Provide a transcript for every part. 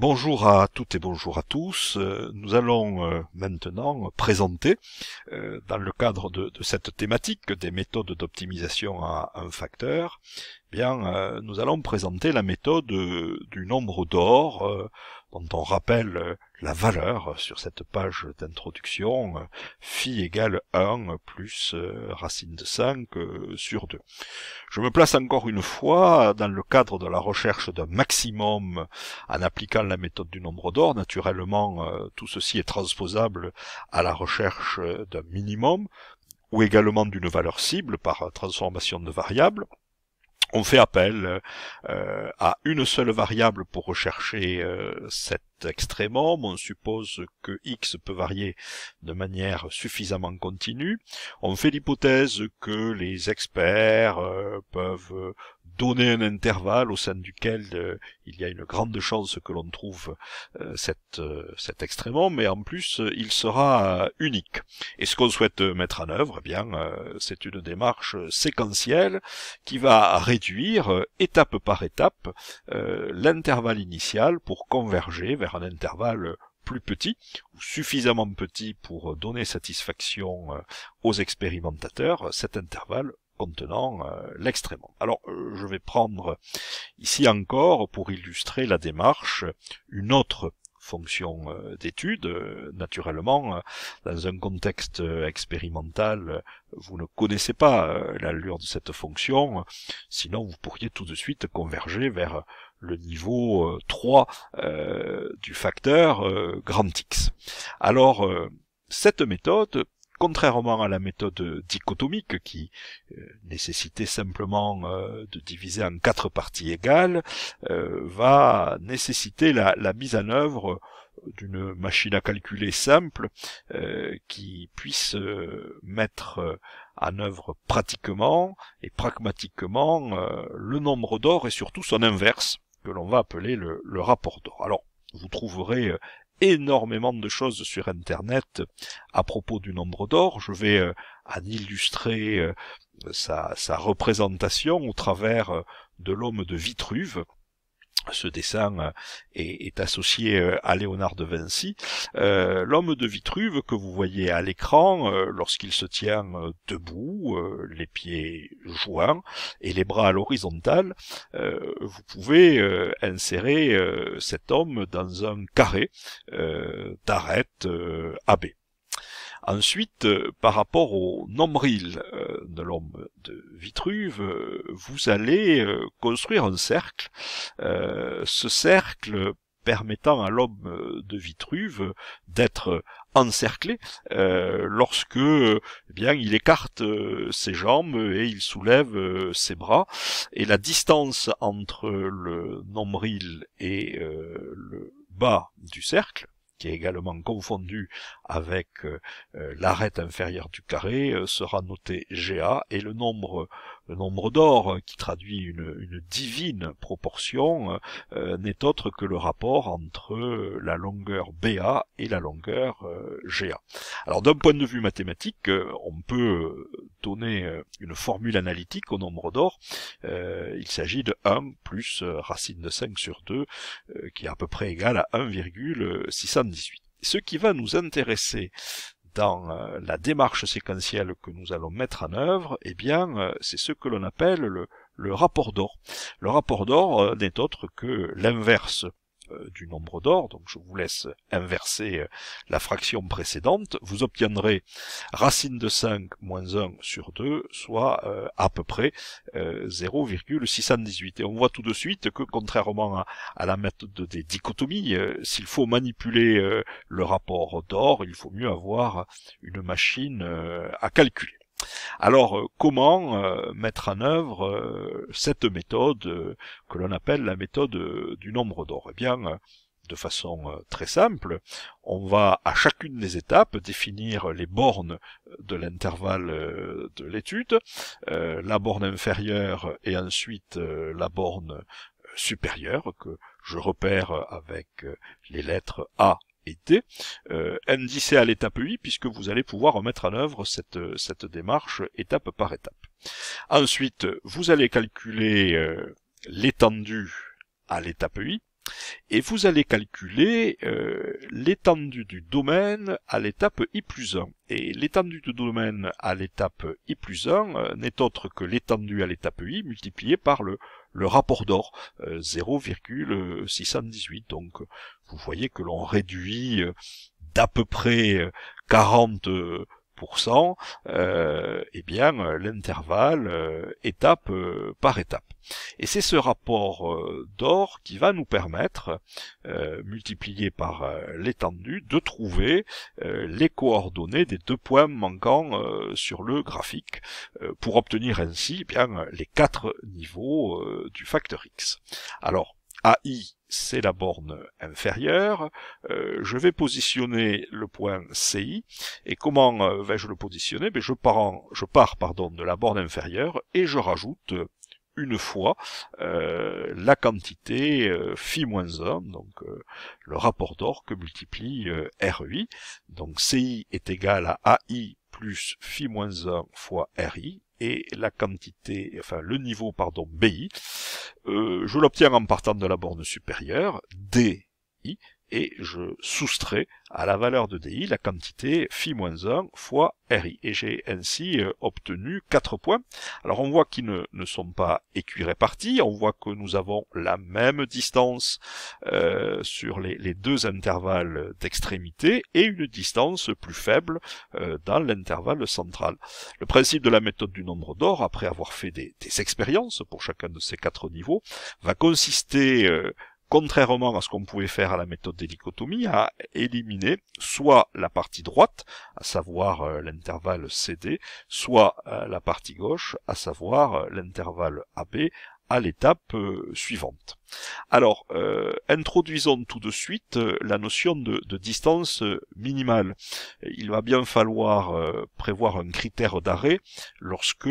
Bonjour à toutes et bonjour à tous. Euh, nous allons euh, maintenant présenter, euh, dans le cadre de, cette thématique des méthodes d'optimisation à un facteur, eh bien, euh, nous allons présenter la méthode euh, du nombre d'or, euh, dont on rappelle la valeur sur cette page d'introduction, phi égale 1 plus racine de 5 sur 2. Je me place encore une fois dans le cadre de la recherche d'un maximum en appliquant la méthode du nombre d'or. Naturellement, tout ceci est transposable à la recherche d'un minimum ou également d'une valeur cible par transformation de variables on fait appel euh, euh, à une seule variable pour rechercher euh, cet extrémum, On suppose que x peut varier de manière suffisamment continue. On fait l'hypothèse que les experts peuvent donner un intervalle au sein duquel euh, il y a une grande chance que l'on trouve euh, euh, cet extrêmement, mais en plus il sera unique. Et ce qu'on souhaite mettre en œuvre, eh bien, c'est une démarche séquentielle qui va réduire étape par étape l'intervalle initial pour converger vers un intervalle plus petit, ou suffisamment petit pour donner satisfaction aux expérimentateurs, cet intervalle contenant euh, Alors euh, je vais prendre ici encore pour illustrer la démarche une autre fonction euh, d'étude. Euh, naturellement, dans un contexte expérimental, vous ne connaissez pas l'allure de cette fonction, sinon vous pourriez tout de suite converger vers le niveau 3 du facteur grand X. Alors, cette méthode contrairement à la méthode dichotomique qui euh, nécessitait simplement euh, de diviser en quatre parties égales, euh, va nécessiter la, mise en œuvre d'une machine à calculer simple qui puisse mettre en œuvre pratiquement et pragmatiquement le nombre d'or et surtout son inverse que l'on va appeler le rapport d'or. Alors vous trouverez énormément de choses sur Internet à propos du nombre d'or. Je vais euh, en illustrer euh, sa, représentation au travers euh, de l'homme de Vitruve, ce dessin euh, est, associé euh, à Léonard de Vinci. Euh, l'homme de Vitruve que vous voyez à l'écran, lorsqu'il se tient debout, les pieds joints et les bras à l'horizontale, vous pouvez insérer cet homme dans un carré d'arête AB. Ensuite, euh, par rapport au nombril euh, de l'homme de Vitruve, euh, vous allez construire un cercle. ce cercle permettant à l'homme de Vitruve d'être encerclé lorsque eh bien il écarte ses jambes et il soulève ses bras et la distance entre le nombril et le bas du cercle qui est également confondu avec euh, euh, l'arête inférieure du carré, euh, sera noté GA et le nombre le nombre d'or, hein, qui traduit une, divine proportion, n'est autre que le rapport entre la longueur BA et la longueur GA. Alors d'un point de vue mathématique, on peut donner une formule analytique au nombre d'or. il s'agit de 1 plus racine de 5 sur 2, qui est à peu près égal à 1,6 ce qui va nous intéresser dans euh, la démarche séquentielle que nous allons mettre en œuvre, eh bien, euh, c'est ce que l'on appelle le rapport d'or. Le rapport d'or euh, n'est autre que l'inverse euh, du nombre d'or, donc je vous laisse inverser euh, la fraction précédente, vous obtiendrez racine de 5 moins 1 sur 2, soit euh, à peu près 0,618. Et on voit tout de suite que contrairement à, la méthode des dichotomies, s'il faut manipuler le rapport d'or, il faut mieux avoir une machine à calculer. Alors euh, comment euh, mettre en œuvre euh, cette méthode que l'on appelle la méthode du nombre d'or Eh bien, de façon très simple, on va à chacune des étapes définir les bornes de l'intervalle de l'étude, la borne inférieure et ensuite la borne supérieure que je repère avec les lettres A été, euh, à l'étape I, puisque vous allez pouvoir remettre en œuvre cette, euh, cette démarche étape par étape. Ensuite, vous allez calculer euh, l'étendue à l'étape I, et vous allez calculer l'étendue du domaine à l'étape i plus 1. Et l'étendue du domaine à l'étape i plus 1 n'est autre que l'étendue à l'étape i multipliée par le le rapport d'or 0,618. Euh, Donc vous voyez que l'on réduit euh, d'à peu près 40 euh, euh, eh bien euh, l'intervalle euh, étape par étape. Et c'est ce rapport d'or qui va nous permettre, multiplié par l'étendue, de trouver les coordonnées des deux points manquants sur le graphique, pour obtenir ainsi eh bien les quatre niveaux du facteur X. Alors AI, c'est la borne inférieure. Euh, je vais positionner le point CI. Et comment euh, vais-je le positionner ben, je, pars pardon, de la borne inférieure et je rajoute une fois euh, la quantité phi moins 1, donc le rapport d'or que multiplie RI. Donc CI est égal à AI plus phi 1 fois RI et la quantité, enfin le niveau pardon BI, euh, je l'obtiens en partant de la borne supérieure DI et je soustrais à la valeur de DI la quantité phi moins 1 fois RI. Et j'ai ainsi euh, obtenu 4 points. Alors on voit qu'ils ne, sont pas équirépartis, on voit que nous avons la même distance euh, sur les, deux intervalles d'extrémité et une distance plus faible euh, dans l'intervalle central. Le principe de la méthode du nombre d'or, après avoir fait des, expériences pour chacun de ces quatre niveaux, va consister contrairement à ce qu'on pouvait faire à la méthode des à éliminer soit la partie droite, à savoir euh, l'intervalle CD, soit euh, la partie gauche, à savoir euh, l'intervalle AB, à l'étape suivante. Alors, introduisons tout de suite la notion de, distance minimale. Il va bien falloir prévoir un critère d'arrêt lorsque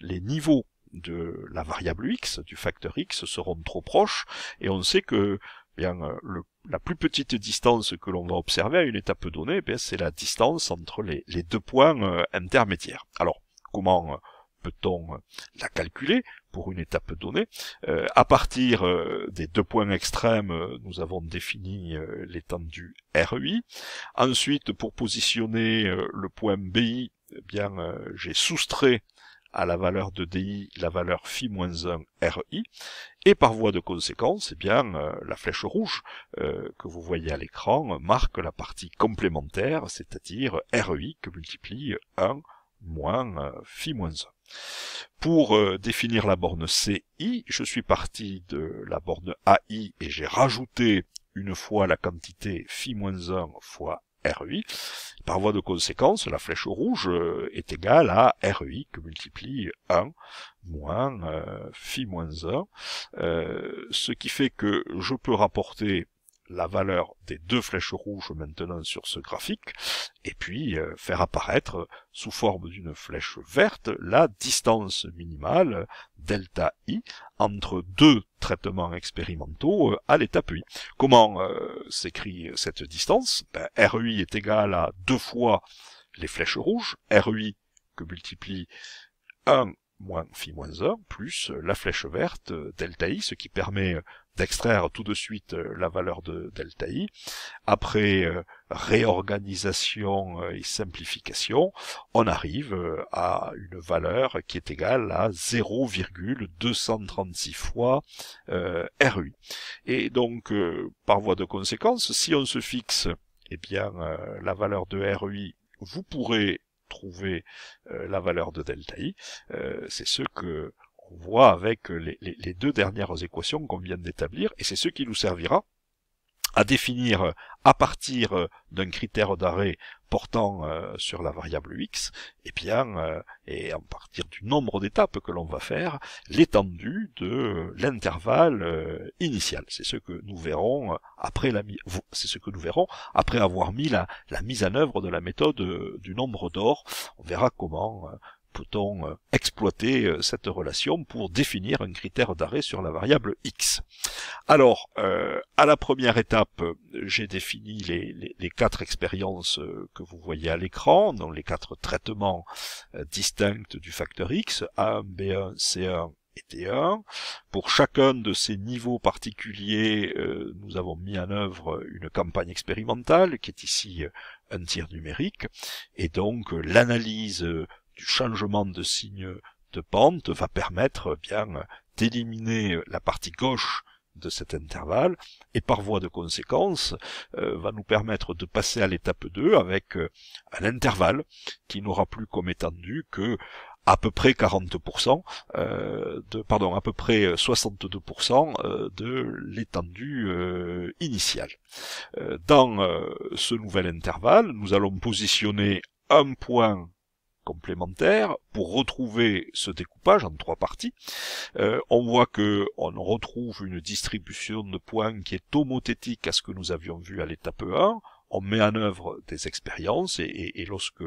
les niveaux de la variable x, du facteur x, seront trop proches, et on sait que eh bien, euh, la plus petite distance que l'on va observer à une étape donnée, eh c'est la distance entre les, les deux points euh, intermédiaires. Alors, comment euh, peut-on la calculer pour une étape donnée À partir des deux points extrêmes, nous avons défini l'étendue RUI. Ensuite, pour positionner le point BI, eh bien, j'ai soustrait à la valeur de DI, la valeur phi-1 RI, et par voie de conséquence, eh bien, euh, la flèche rouge euh, que vous voyez à l'écran marque la partie complémentaire, c'est-à-dire RI que multiplie 1 moins euh, phi-1. Pour définir la borne CI, je suis parti de la borne AI et j'ai rajouté une fois la quantité phi-1 fois RUI. Par voie de conséquence, la flèche rouge euh, est égale à RUI que multiplie 1 moins euh, phi moins 1, euh, ce qui fait que je peux rapporter la valeur des deux flèches rouges maintenant sur ce graphique, et puis euh, faire apparaître sous forme d'une flèche verte la distance minimale delta i entre deux traitements expérimentaux euh, à l'étape i. Comment euh, s'écrit cette distance ben, est égal à deux fois les flèches rouges, Rui que multiplie 1 moins phi moins 1 plus la flèche verte delta i, ce qui permet extraire tout de suite euh, la valeur de delta i. Après euh, réorganisation euh, et simplification, on arrive à une valeur qui est égale à 0,236 fois RU. Et donc, par voie de conséquence, si on se fixe eh bien, la valeur de RUI, vous pourrez trouver la valeur de delta i. C'est ce que on voit avec les, deux dernières équations qu'on vient d'établir, et c'est ce qui nous servira à définir à partir d'un critère d'arrêt portant euh, sur la variable x, et eh bien, euh, et en partir du nombre d'étapes que l'on va faire, l'étendue de l'intervalle euh, initial. C'est ce que nous verrons après c'est ce que nous verrons après avoir mis la, la mise en œuvre de la méthode du nombre d'or. On verra comment peut-on euh, exploiter euh, cette relation pour définir un critère d'arrêt sur la variable x. Alors, euh, à la première étape, j'ai défini les, quatre expériences que vous voyez à l'écran, donc les quatre traitements distincts du facteur x, a B1, C1 et d 1 Pour chacun de ces niveaux particuliers, nous avons mis en œuvre une campagne expérimentale qui est ici un tir numérique, et donc l'analyse du changement de signe de pente va permettre eh bien d'éliminer la partie gauche de cet intervalle et par voie de conséquence euh, va nous permettre de passer à l'étape 2 avec euh, un intervalle qui n'aura plus comme étendue que à peu près 40% euh, de pardon à peu près 62% de l'étendue initiale. Dans ce nouvel intervalle, nous allons positionner un point complémentaire pour retrouver ce découpage en trois parties. Euh, on voit que on retrouve une distribution de points qui est homothétique à ce que nous avions vu à l'étape 1. On met en œuvre des expériences et, lorsque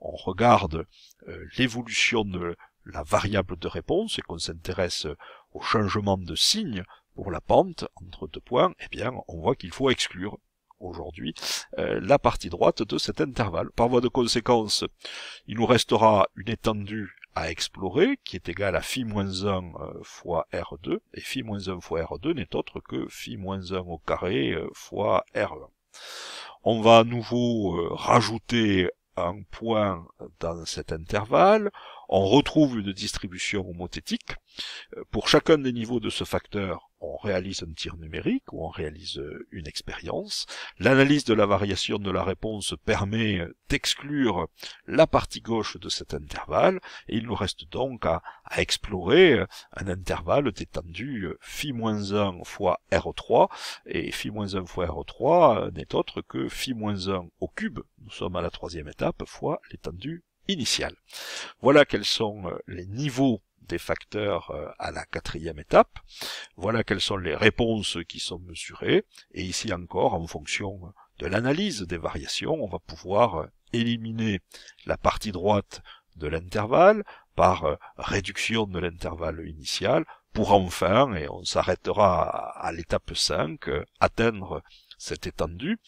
on regarde euh, l'évolution de la variable de réponse et qu'on s'intéresse au changement de signe pour la pente entre deux points, eh bien, on voit qu'il faut exclure aujourd'hui euh, la partie droite de cet intervalle. Par voie de conséquence, il nous restera une étendue à explorer, qui est égale à phi-1 euh, fois R2, et phi-1 fois R2 n'est autre que phi-1 au carré euh, fois R1. On va à nouveau rajouter un point dans cet intervalle, on retrouve une distribution homothétique. Pour chacun des niveaux de ce facteur, on réalise un tir numérique ou on réalise euh, une expérience. L'analyse de la variation de la réponse permet d'exclure la partie gauche de cet intervalle et il nous reste donc à, explorer euh, un intervalle d'étendue euh, phi-1 fois r3 et phi-1 fois r3 n'est autre que phi-1 au cube, nous sommes à la troisième étape, fois l'étendue initiale. Voilà quels sont les niveaux des facteurs euh, à la quatrième étape. Voilà quelles sont les réponses qui sont mesurées. Et ici encore, en fonction de l'analyse des variations, on va pouvoir euh, éliminer la partie droite de l'intervalle par euh, réduction de l'intervalle initial pour enfin, et on s'arrêtera à l'étape 5, atteindre cette étendue,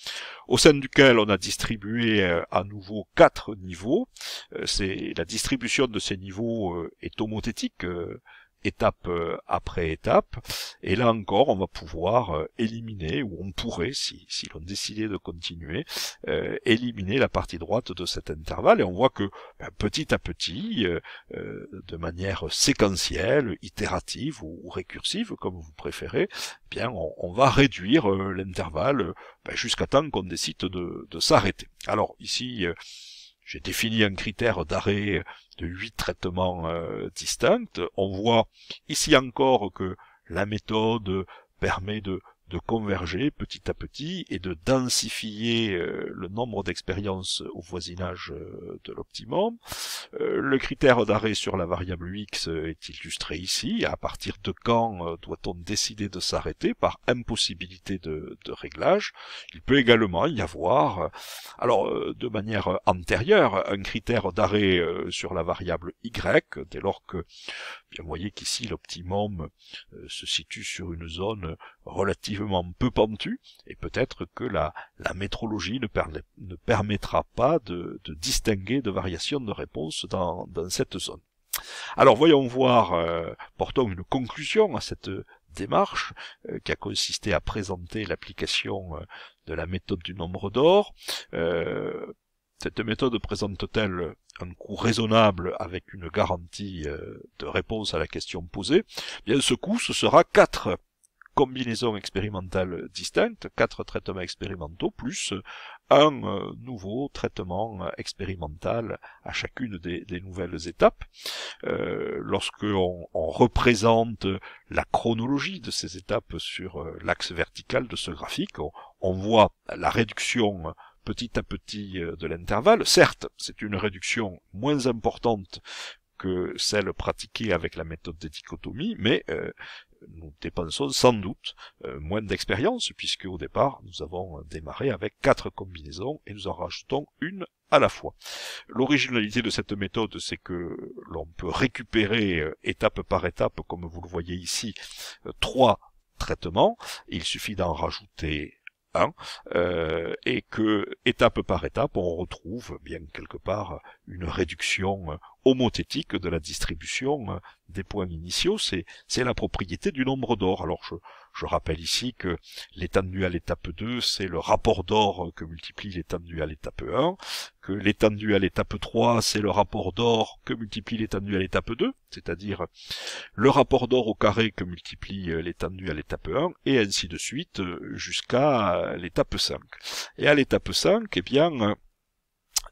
au sein duquel on a distribué euh, à nouveau quatre niveaux. Euh, c'est la distribution de ces niveaux euh, est homothétique étape euh, après étape. Et là encore, on va pouvoir euh, éliminer, ou on pourrait, si, si l'on décidait de continuer, euh, éliminer la partie droite de cet intervalle. Et on voit que ben, petit à petit, de manière séquentielle, itérative ou, récursive, comme vous préférez, eh bien on, va réduire l'intervalle ben, jusqu'à temps qu'on décide de, de s'arrêter. Alors ici j'ai défini un critère d'arrêt de huit traitements euh, distincts. On voit ici encore que la méthode permet de de converger petit à petit et de densifier euh, le nombre d'expériences au voisinage euh, de l'optimum. Euh, le critère d'arrêt sur la variable x est illustré ici. À partir de quand doit-on décider de s'arrêter par impossibilité de, réglage Il peut également y avoir, alors de manière antérieure, un critère d'arrêt sur la variable y, dès lors que, bien, vous voyez qu'ici l'optimum se situe sur une zone relativement peu pentu, et peut-être que la, métrologie ne, permettra pas de, distinguer de variations de réponse dans, cette zone. Alors voyons voir, euh, portons une conclusion à cette démarche euh, qui a consisté à présenter l'application euh, de la méthode du nombre d'or. cette méthode présente-t-elle un coût raisonnable avec une garantie de réponse à la question posée Bien, ce coût, ce sera 4 combinaison expérimentale distincte, quatre traitements expérimentaux, plus un euh, nouveau traitement euh, expérimental à chacune des, nouvelles étapes. Euh, Lorsqu'on représente la chronologie de ces étapes sur euh, l'axe vertical de ce graphique, on, voit la réduction petit à petit de l'intervalle. Certes, c'est une réduction moins importante que celle pratiquée avec la méthode des dichotomies, mais nous dépensons sans doute euh, moins d'expérience, puisque au départ, nous avons euh, démarré avec quatre combinaisons et nous en rajoutons une à la fois. L'originalité de cette méthode, c'est que l'on peut récupérer euh, étape par étape, comme vous le voyez ici, trois traitements. Il suffit d'en rajouter un et que étape par étape on retrouve bien quelque part une réduction homothétique de la distribution hein, des points initiaux, c'est, la propriété du nombre d'or. Alors je, je rappelle ici que l'étendue à l'étape 2, c'est le rapport d'or que multiplie l'étendue à l'étape 1, que l'étendue à l'étape 3, c'est le rapport d'or que multiplie l'étendue à l'étape 2, c'est-à-dire le rapport d'or au carré que multiplie euh, l'étendue à l'étape 1, et ainsi de suite euh, jusqu'à l'étape 5. Et à l'étape 5, eh bien, euh,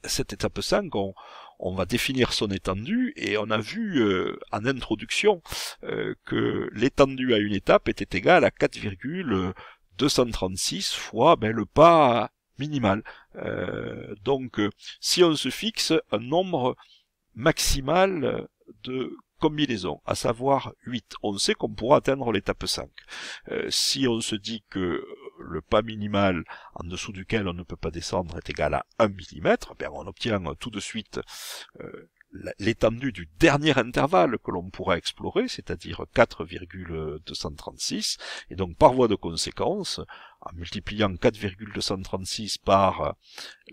cette étape 5, on, on va définir son étendue et on a vu euh, en introduction euh, que l'étendue à une étape était égale à 4,236 fois ben, le pas minimal. Euh, donc si on se fixe un nombre maximal de combinaisons, à savoir 8. On sait qu'on pourra atteindre l'étape 5. si on se dit que le pas minimal en dessous duquel on ne peut pas descendre est égal à 1 mm, ben on obtient tout de suite euh, l'étendue du dernier intervalle que l'on pourra explorer, c'est-à-dire 4,236, et donc par voie de conséquence, en multipliant 4,236 par euh,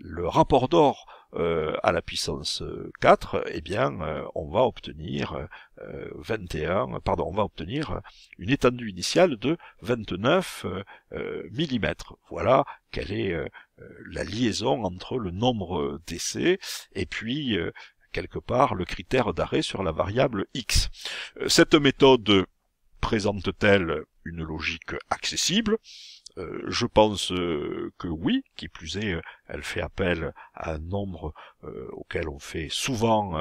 le rapport d'or euh, à la puissance 4, euh, eh bien, on va obtenir 21, pardon, on va obtenir une étendue initiale de 29 mm. Voilà quelle est la liaison entre le nombre d'essais et puis quelque part le critère d'arrêt sur la variable x. Cette méthode présente-t-elle une logique accessible euh, je pense euh, que oui, qui plus est, euh, elle fait appel à un nombre auquel on fait souvent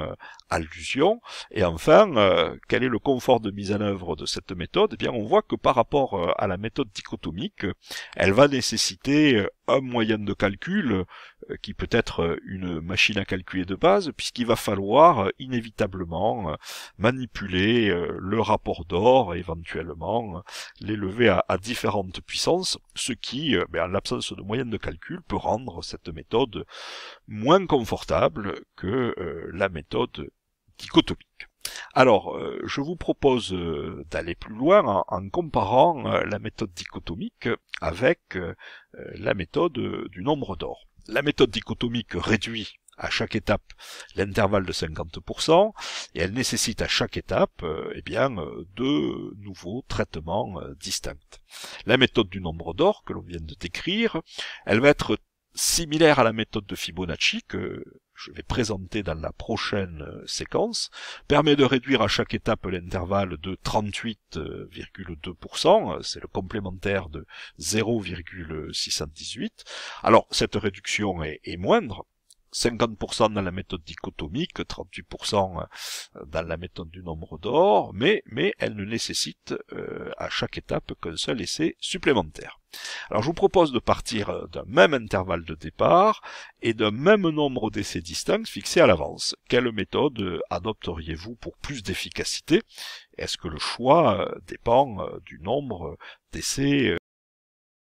allusion. Et enfin, quel est le confort de mise en œuvre de cette méthode Eh bien, on voit que par rapport à la méthode dichotomique, elle va nécessiter un moyen de calcul euh, qui peut être euh, une machine à calculer de base, puisqu'il va falloir euh, inévitablement manipuler le rapport d'or, éventuellement l'élever à, différentes puissances, ce qui, ben, en l'absence de moyens de calcul, peut rendre cette méthode moins confortable que la méthode dichotomique. Alors, euh, je vous propose euh, d'aller plus loin en, comparant euh, la méthode dichotomique avec la méthode du nombre d'or. La méthode dichotomique réduit à chaque étape l'intervalle de 50% et elle nécessite à chaque étape eh bien deux nouveaux traitements distincts. La méthode du nombre d'or que l'on vient de décrire, elle va être similaire à la méthode de Fibonacci que je vais présenter dans la prochaine euh, séquence, permet de réduire à chaque étape l'intervalle de 38,2%, euh, euh, c'est le complémentaire de 0,618. Alors cette réduction est, est moindre, 50% dans la méthode dichotomique, 38% euh, dans la méthode du nombre d'or, mais, mais elle ne nécessite euh, à chaque étape qu'un seul essai supplémentaire. Alors je vous propose de partir euh, d'un même intervalle de départ et d'un même nombre d'essais distincts fixés à l'avance. Quelle méthode adopteriez-vous pour plus d'efficacité Est-ce que le choix dépend du nombre d'essais